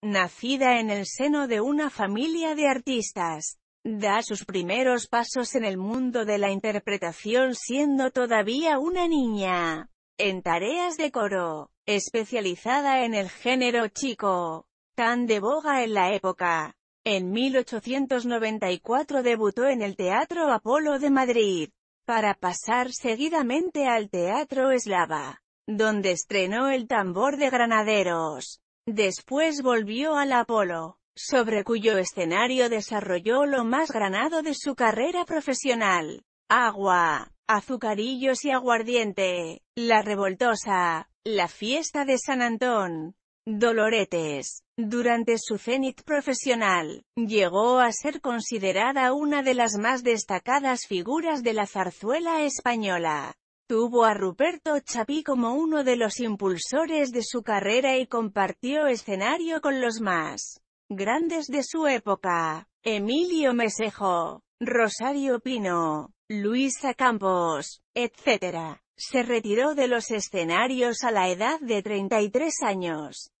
Nacida en el seno de una familia de artistas, da sus primeros pasos en el mundo de la interpretación siendo todavía una niña, en tareas de coro, especializada en el género chico, tan de boga en la época. En 1894 debutó en el Teatro Apolo de Madrid, para pasar seguidamente al Teatro Eslava, donde estrenó El tambor de granaderos. Después volvió al Apolo, sobre cuyo escenario desarrolló lo más granado de su carrera profesional. Agua, azucarillos y aguardiente, la revoltosa, la fiesta de San Antón, Doloretes. Durante su cenit profesional, llegó a ser considerada una de las más destacadas figuras de la zarzuela española. Tuvo a Ruperto Chapí como uno de los impulsores de su carrera y compartió escenario con los más grandes de su época. Emilio Mesejo, Rosario Pino, Luisa Campos, etc. Se retiró de los escenarios a la edad de 33 años.